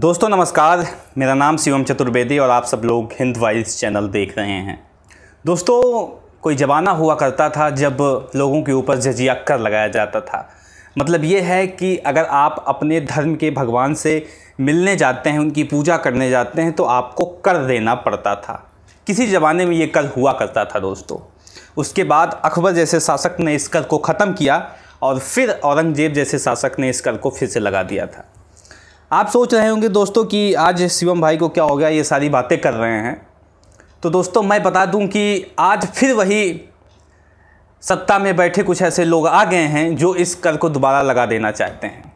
दोस्तों नमस्कार मेरा नाम शिवम चतुर्वेदी और आप सब लोग हिंद वाइल्स चैनल देख रहे हैं दोस्तों कोई जमाना हुआ करता था जब लोगों के ऊपर जजिया कर लगाया जाता था मतलब ये है कि अगर आप अपने धर्म के भगवान से मिलने जाते हैं उनकी पूजा करने जाते हैं तो आपको कर देना पड़ता था किसी ज़माने में ये कर हुआ करता था दोस्तों उसके बाद अकबर जैसे शासक ने इस कर को ख़त्म किया और फिर औरंगजेब जैसे शासक ने इस कर को फिर से लगा दिया था आप सोच रहे होंगे दोस्तों कि आज शिवम भाई को क्या हो गया ये सारी बातें कर रहे हैं तो दोस्तों मैं बता दूं कि आज फिर वही सत्ता में बैठे कुछ ऐसे लोग आ गए हैं जो इस कर को दोबारा लगा देना चाहते हैं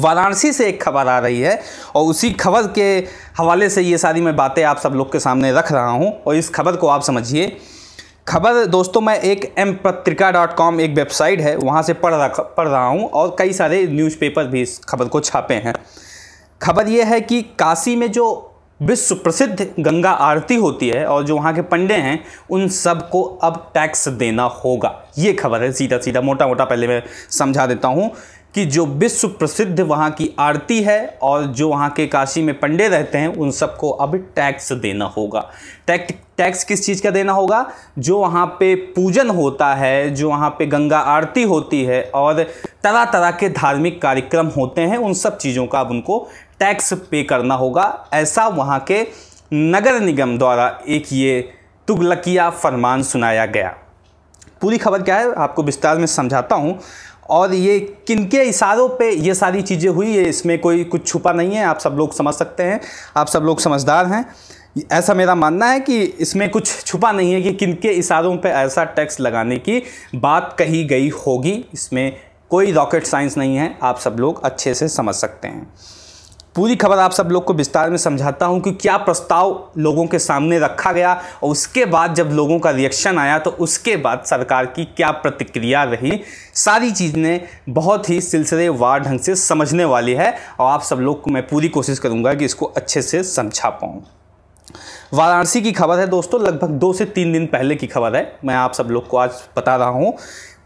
वाराणसी से एक खबर आ रही है और उसी खबर के हवाले से ये सारी मैं बातें आप सब लोग के सामने रख रहा हूँ और इस खबर को आप समझिए खबर दोस्तों मैं एक एम पत्रिका डॉट कॉम एक वेबसाइट है वहाँ से पढ़ रहा पढ़ रहा हूँ और कई सारे न्यूज़पेपर भी इस खबर को छापे हैं खबर यह है कि काशी में जो विश्व प्रसिद्ध गंगा आरती होती है और जो वहाँ के पंडे हैं उन सबको अब टैक्स देना होगा ये खबर है सीधा सीधा मोटा मोटा पहले मैं समझा देता हूँ कि जो विश्व प्रसिद्ध वहाँ की आरती है और जो वहाँ के काशी में पंडे रहते हैं उन सबको अब टैक्स देना होगा टैक्स टैक्स किस चीज़ का देना होगा जो वहाँ पे पूजन होता है जो वहाँ पे गंगा आरती होती है और तरह तरह के धार्मिक कार्यक्रम होते हैं उन सब चीज़ों का अब उनको टैक्स पे करना होगा ऐसा वहाँ के नगर निगम द्वारा एक ये तुगलकिया फरमान सुनाया गया पूरी खबर क्या है आपको विस्तार में समझाता हूँ और ये किनके इशारों पे ये सारी चीज़ें हुई है इसमें कोई कुछ छुपा नहीं है आप सब लोग समझ सकते हैं आप सब लोग समझदार हैं ऐसा मेरा मानना है कि इसमें कुछ छुपा नहीं है कि किनके इशारों पे ऐसा टैक्स लगाने की बात कही गई होगी इसमें कोई रॉकेट साइंस नहीं है आप सब लोग अच्छे से समझ सकते हैं पूरी खबर आप सब लोग को विस्तार में समझाता हूं कि क्या प्रस्ताव लोगों के सामने रखा गया और उसके बाद जब लोगों का रिएक्शन आया तो उसके बाद सरकार की क्या प्रतिक्रिया रही सारी चीज़ें बहुत ही सिलसिलेवार ढंग से समझने वाली है और आप सब लोग को मैं पूरी कोशिश करूँगा कि इसको अच्छे से समझा पाऊँ वाराणसी की खबर है दोस्तों लगभग दो से तीन दिन पहले की खबर है मैं आप सब लोग को आज बता रहा हूँ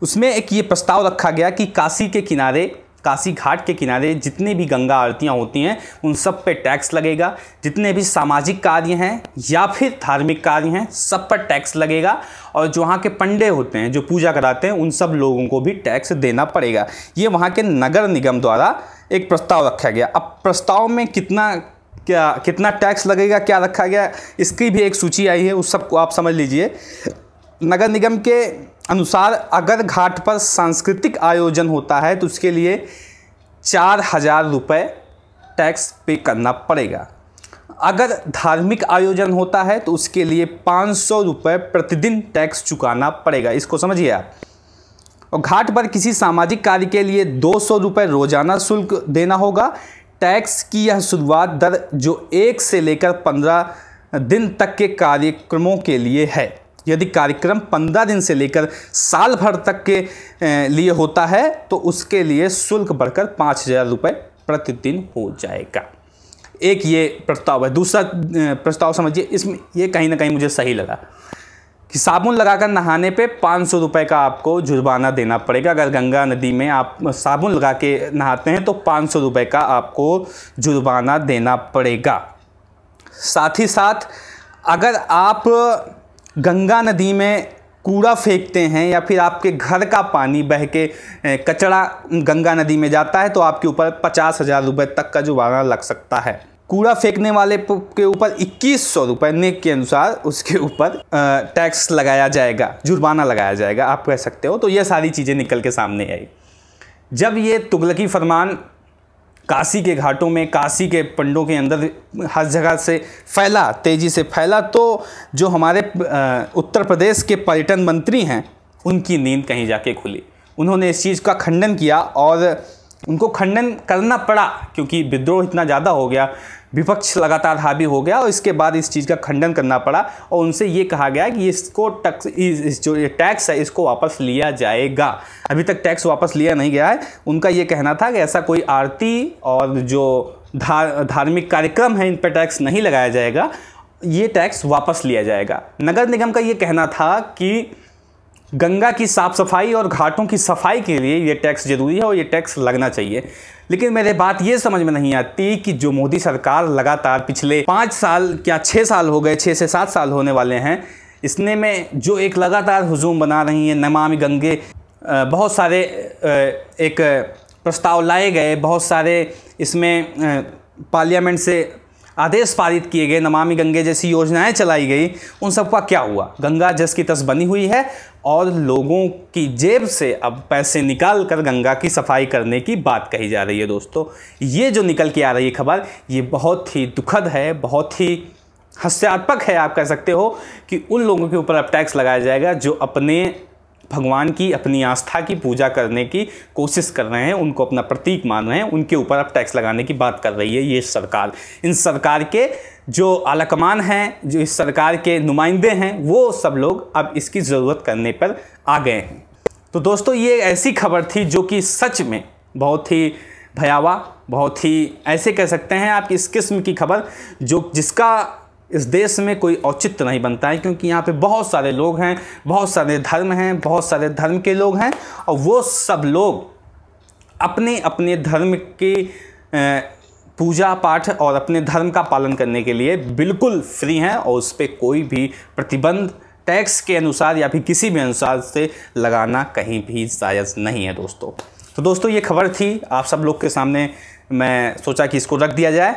उसमें एक ये प्रस्ताव रखा गया कि काशी के किनारे काशी घाट के किनारे जितने भी गंगा आरतियाँ होती हैं उन सब पे टैक्स लगेगा जितने भी सामाजिक कार्य हैं या फिर धार्मिक कार्य हैं सब पर टैक्स लगेगा और जो वहाँ के पंडे होते हैं जो पूजा कराते हैं उन सब लोगों को भी टैक्स देना पड़ेगा ये वहाँ के नगर निगम द्वारा एक प्रस्ताव रखा गया अब प्रस्ताव में कितना क्या कितना टैक्स लगेगा क्या रखा गया इसकी भी एक सूची आई है उस सबको आप समझ लीजिए नगर निगम के अनुसार अगर घाट पर सांस्कृतिक आयोजन होता है तो उसके लिए चार हज़ार रुपये टैक्स पे करना पड़ेगा अगर धार्मिक आयोजन होता है तो उसके लिए पाँच सौ रुपये प्रतिदिन टैक्स चुकाना पड़ेगा इसको समझिए आप और घाट पर किसी सामाजिक कार्य के लिए दो सौ रुपये रोजाना शुल्क देना होगा टैक्स की यह शुरुआत दर जो एक से लेकर पंद्रह दिन तक के कार्यक्रमों के लिए है यदि कार्यक्रम पंद्रह दिन से लेकर साल भर तक के लिए होता है तो उसके लिए शुल्क बढ़कर पाँच हज़ार रुपये प्रतिदिन हो जाएगा एक ये प्रस्ताव है दूसरा प्रस्ताव समझिए इसमें ये कहीं ना कहीं मुझे सही लगा कि साबुन लगाकर नहाने पे पाँच सौ रुपये का आपको जुर्माना देना पड़ेगा अगर गंगा नदी में आप साबुन लगा के नहाते हैं तो पाँच सौ रुपये का आपको जुर्माना देना पड़ेगा साथ ही साथ अगर आप गंगा नदी में कूड़ा फेंकते हैं या फिर आपके घर का पानी बह के कचड़ा गंगा नदी में जाता है तो आपके ऊपर पचास हज़ार रुपये तक का जुर्माना लग सकता है कूड़ा फेंकने वाले के ऊपर इक्कीस सौ रुपये नेक के अनुसार उसके ऊपर टैक्स लगाया जाएगा जुर्माना लगाया जाएगा आप कह सकते हो तो ये सारी चीज़ें निकल के सामने आई जब ये तुगलकी फरमान काशी के घाटों में काशी के पंडों के अंदर हर जगह से फैला तेज़ी से फैला तो जो हमारे उत्तर प्रदेश के पर्यटन मंत्री हैं उनकी नींद कहीं जाके खुली उन्होंने इस चीज़ का खंडन किया और उनको खंडन करना पड़ा क्योंकि विद्रोह इतना ज़्यादा हो गया विपक्ष लगातार हावी हो गया और इसके बाद इस चीज़ का खंडन करना पड़ा और उनसे ये कहा गया कि इसको टैक्स इस जो ये टैक्स है इसको वापस लिया जाएगा अभी तक टैक्स वापस लिया नहीं गया है उनका ये कहना था कि ऐसा कोई आरती और जो धा, धार्मिक कार्यक्रम है इन पर टैक्स नहीं लगाया जाएगा ये टैक्स वापस लिया जाएगा नगर निगम का ये कहना था कि गंगा की साफ़ सफाई और घाटों की सफाई के लिए ये टैक्स जरूरी है और ये टैक्स लगना चाहिए लेकिन मेरे बात ये समझ में नहीं आती कि जो मोदी सरकार लगातार पिछले पाँच साल क्या छः साल हो गए छः से सात साल होने वाले हैं इसने में जो एक लगातार हुजूम बना रही है नमामि गंगे बहुत सारे एक प्रस्ताव लाए गए बहुत सारे इसमें पार्लियामेंट से आदेश पारित किए गए नमामि गंगे जैसी योजनाएं चलाई गई उन सबका क्या हुआ गंगा जस की तस बनी हुई है और लोगों की जेब से अब पैसे निकाल कर गंगा की सफाई करने की बात कही जा रही है दोस्तों ये जो निकल के आ रही है खबर ये बहुत ही दुखद है बहुत ही हास्यात्मक है आप कह सकते हो कि उन लोगों के ऊपर अब टैक्स लगाया जाएगा जो अपने भगवान की अपनी आस्था की पूजा करने की कोशिश कर रहे हैं उनको अपना प्रतीक मान रहे हैं उनके ऊपर अब टैक्स लगाने की बात कर रही है ये सरकार इन सरकार के जो आलाकमान हैं जो इस सरकार के नुमाइंदे हैं वो सब लोग अब इसकी ज़रूरत करने पर आ गए हैं तो दोस्तों ये ऐसी खबर थी जो कि सच में बहुत ही भयावह बहुत ही ऐसे कह सकते हैं आप इस किस्म की खबर जो जिसका इस देश में कोई औचित्य नहीं बनता है क्योंकि यहाँ पे बहुत सारे लोग हैं बहुत सारे धर्म हैं बहुत सारे धर्म के लोग हैं और वो सब लोग अपने अपने धर्म के पूजा पाठ और अपने धर्म का पालन करने के लिए बिल्कुल फ्री हैं और उस पर कोई भी प्रतिबंध टैक्स के अनुसार या फिर किसी भी अनुसार से लगाना कहीं भी जायज़ नहीं है दोस्तों तो दोस्तों ये खबर थी आप सब लोग के सामने मैं सोचा कि इसको रख दिया जाए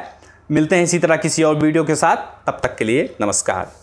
मिलते हैं इसी तरह किसी और वीडियो के साथ तब तक के लिए नमस्कार